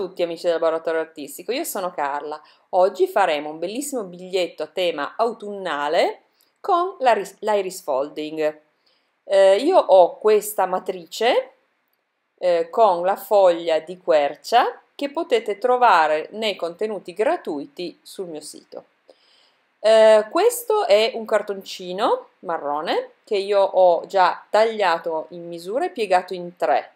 tutti amici del laboratorio artistico, io sono Carla. Oggi faremo un bellissimo biglietto a tema autunnale con l'iris folding. Eh, io ho questa matrice eh, con la foglia di quercia che potete trovare nei contenuti gratuiti sul mio sito. Eh, questo è un cartoncino marrone che io ho già tagliato in misure e piegato in tre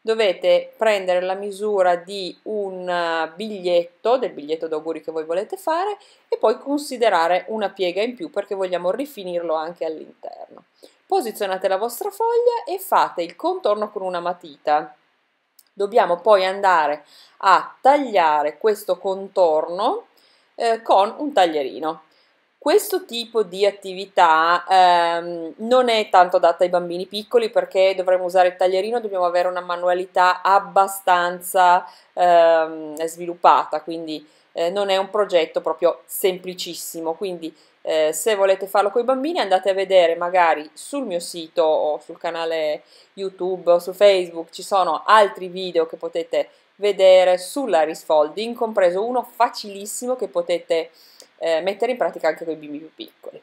dovete prendere la misura di un eh, biglietto, del biglietto d'auguri che voi volete fare e poi considerare una piega in più perché vogliamo rifinirlo anche all'interno. Posizionate la vostra foglia e fate il contorno con una matita. Dobbiamo poi andare a tagliare questo contorno eh, con un taglierino. Questo tipo di attività ehm, non è tanto adatta ai bambini piccoli perché dovremmo usare il taglierino, dobbiamo avere una manualità abbastanza ehm, sviluppata, quindi eh, non è un progetto proprio semplicissimo. Quindi eh, se volete farlo con i bambini andate a vedere magari sul mio sito o sul canale YouTube o su Facebook ci sono altri video che potete vedere sulla risfolding, compreso uno facilissimo che potete eh, mettere in pratica anche con i bimbi più piccoli.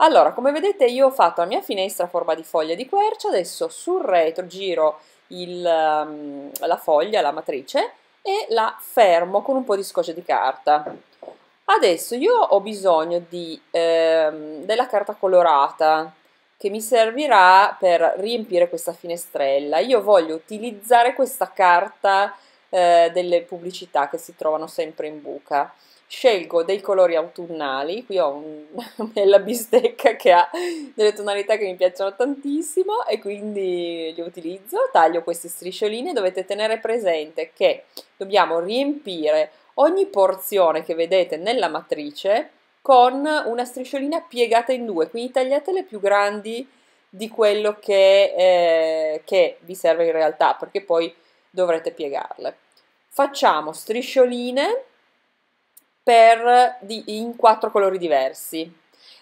Allora, come vedete io ho fatto la mia finestra a forma di foglia di quercia, adesso sul retro giro il, ehm, la foglia, la matrice, e la fermo con un po' di scotch di carta. Adesso io ho bisogno di, ehm, della carta colorata che mi servirà per riempire questa finestrella. Io voglio utilizzare questa carta eh, delle pubblicità che si trovano sempre in buca. Scelgo dei colori autunnali, qui ho un, una bella bistecca che ha delle tonalità che mi piacciono tantissimo e quindi li utilizzo, taglio queste striscioline, dovete tenere presente che dobbiamo riempire ogni porzione che vedete nella matrice con una strisciolina piegata in due, quindi tagliatele più grandi di quello che, eh, che vi serve in realtà, perché poi dovrete piegarle. Facciamo striscioline per, di, in quattro colori diversi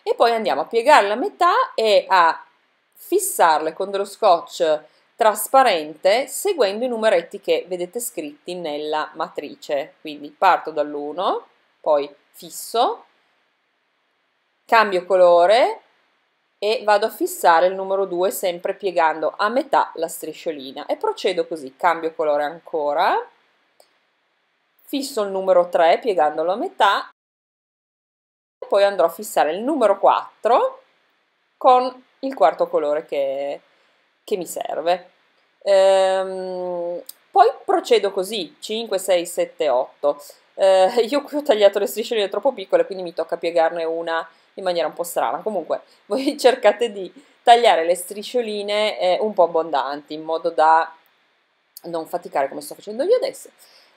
e poi andiamo a piegarle a metà e a fissarle con dello scotch trasparente seguendo i numeretti che vedete scritti nella matrice. Quindi parto dall'1, poi fisso, cambio colore e vado a fissare il numero 2 sempre piegando a metà la strisciolina e procedo così, cambio colore ancora, fisso il numero 3 piegandolo a metà e poi andrò a fissare il numero 4 con il quarto colore che, che mi serve. Ehm, poi procedo così, 5, 6, 7, 8. Ehm, io qui ho tagliato le striscioline troppo piccole, quindi mi tocca piegarne una in maniera un po' strana. Comunque voi cercate di tagliare le striscioline eh, un po' abbondanti in modo da non faticare come sto facendo io adesso.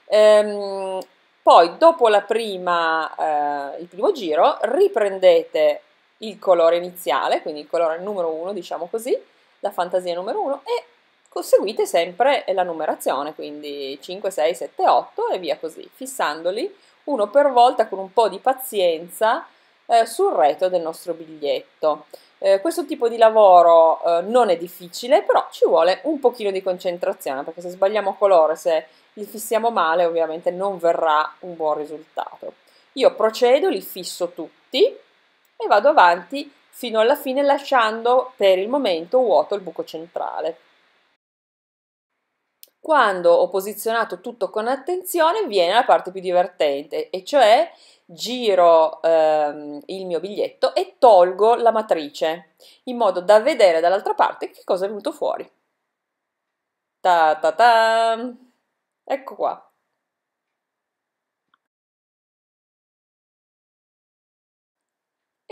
Ehm, poi dopo prima, eh, il primo giro riprendete il colore iniziale, quindi il colore numero 1 diciamo così, la fantasia numero 1 e conseguite sempre la numerazione, quindi 5, 6, 7, 8 e via così, fissandoli uno per volta con un po' di pazienza eh, sul retro del nostro biglietto. Eh, questo tipo di lavoro eh, non è difficile, però ci vuole un pochino di concentrazione, perché se sbagliamo colore, se li fissiamo male, ovviamente non verrà un buon risultato. Io procedo, li fisso tutti e vado avanti fino alla fine lasciando per il momento vuoto il buco centrale. Quando ho posizionato tutto con attenzione viene la parte più divertente, e cioè giro ehm, il mio biglietto e tolgo la matrice, in modo da vedere dall'altra parte che cosa è venuto fuori. Ta ta ta! Ecco qua.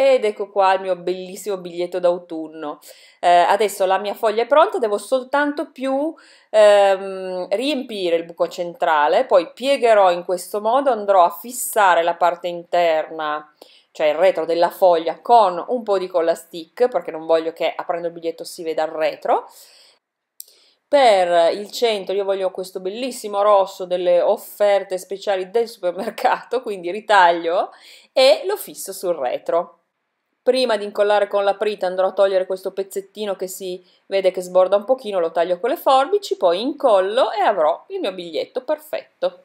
Ed ecco qua il mio bellissimo biglietto d'autunno. Eh, adesso la mia foglia è pronta, devo soltanto più ehm, riempire il buco centrale, poi piegherò in questo modo, andrò a fissare la parte interna cioè il retro della foglia con un po' di colla stick perché non voglio che aprendo il biglietto si veda il retro per il centro io voglio questo bellissimo rosso delle offerte speciali del supermercato quindi ritaglio e lo fisso sul retro Prima di incollare con la prita andrò a togliere questo pezzettino che si vede che sborda un pochino, lo taglio con le forbici, poi incollo e avrò il mio biglietto perfetto.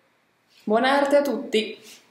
Buona arte a tutti!